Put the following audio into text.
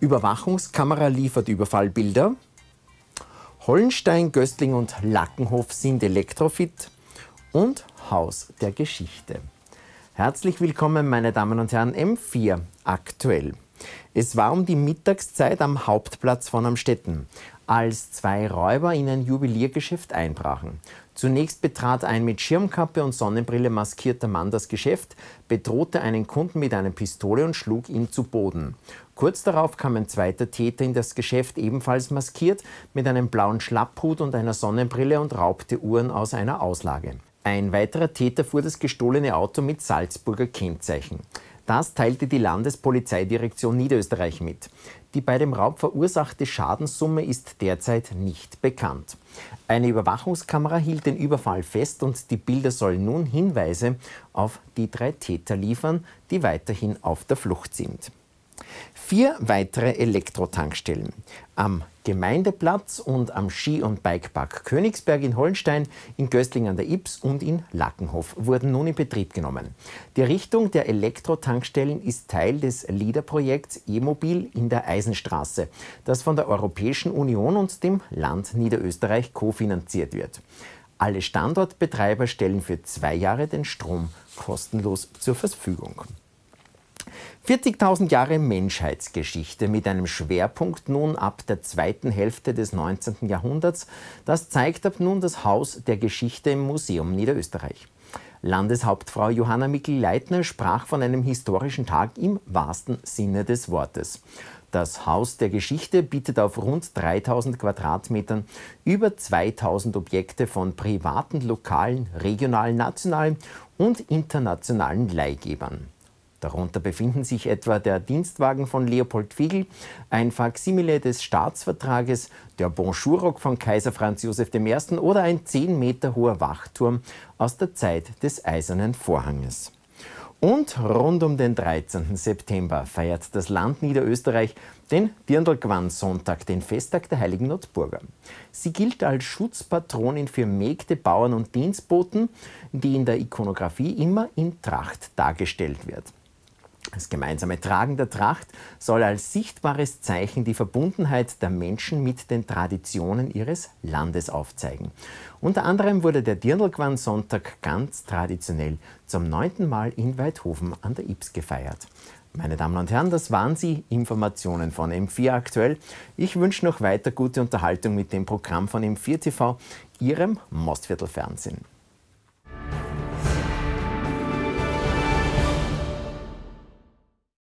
Überwachungskamera liefert Überfallbilder. Hollenstein, Göstling und Lackenhof sind Elektrofit und Haus der Geschichte. Herzlich willkommen, meine Damen und Herren, M4 aktuell. Es war um die Mittagszeit am Hauptplatz von Amstetten, als zwei Räuber in ein Juweliergeschäft einbrachen. Zunächst betrat ein mit Schirmkappe und Sonnenbrille maskierter Mann das Geschäft, bedrohte einen Kunden mit einer Pistole und schlug ihn zu Boden. Kurz darauf kam ein zweiter Täter in das Geschäft, ebenfalls maskiert, mit einem blauen Schlapphut und einer Sonnenbrille und raubte Uhren aus einer Auslage. Ein weiterer Täter fuhr das gestohlene Auto mit Salzburger Kennzeichen. Das teilte die Landespolizeidirektion Niederösterreich mit. Die bei dem Raub verursachte Schadenssumme ist derzeit nicht bekannt. Eine Überwachungskamera hielt den Überfall fest und die Bilder sollen nun Hinweise auf die drei Täter liefern, die weiterhin auf der Flucht sind. Vier weitere Elektrotankstellen am Gemeindeplatz und am Ski- und Bikepark Königsberg in Hollenstein, in Göstling an der Ips und in Lackenhof wurden nun in Betrieb genommen. Die Errichtung der Elektrotankstellen ist Teil des lida projekts E-Mobil in der Eisenstraße, das von der Europäischen Union und dem Land Niederösterreich kofinanziert wird. Alle Standortbetreiber stellen für zwei Jahre den Strom kostenlos zur Verfügung. 40.000 Jahre Menschheitsgeschichte mit einem Schwerpunkt nun ab der zweiten Hälfte des 19. Jahrhunderts. Das zeigt ab nun das Haus der Geschichte im Museum Niederösterreich. Landeshauptfrau Johanna mickel leitner sprach von einem historischen Tag im wahrsten Sinne des Wortes. Das Haus der Geschichte bietet auf rund 3000 Quadratmetern über 2000 Objekte von privaten, lokalen, regionalen, nationalen und internationalen Leihgebern. Darunter befinden sich etwa der Dienstwagen von Leopold Fiegel, ein Faksimile des Staatsvertrages, der Bonschurrock von Kaiser Franz Josef I. oder ein 10 Meter hoher Wachturm aus der Zeit des Eisernen Vorhanges. Und rund um den 13. September feiert das Land Niederösterreich den Dirndlgwan-Sonntag, den Festtag der Heiligen Notburger. Sie gilt als Schutzpatronin für Mägde, Bauern und Dienstboten, die in der Ikonografie immer in Tracht dargestellt wird. Das gemeinsame Tragen der Tracht soll als sichtbares Zeichen die Verbundenheit der Menschen mit den Traditionen ihres Landes aufzeigen. Unter anderem wurde der dirndlquan sonntag ganz traditionell zum neunten Mal in Weidhofen an der Ibs gefeiert. Meine Damen und Herren, das waren sie, Informationen von M4 aktuell. Ich wünsche noch weiter gute Unterhaltung mit dem Programm von M4 TV, Ihrem Mostviertelfernsehen.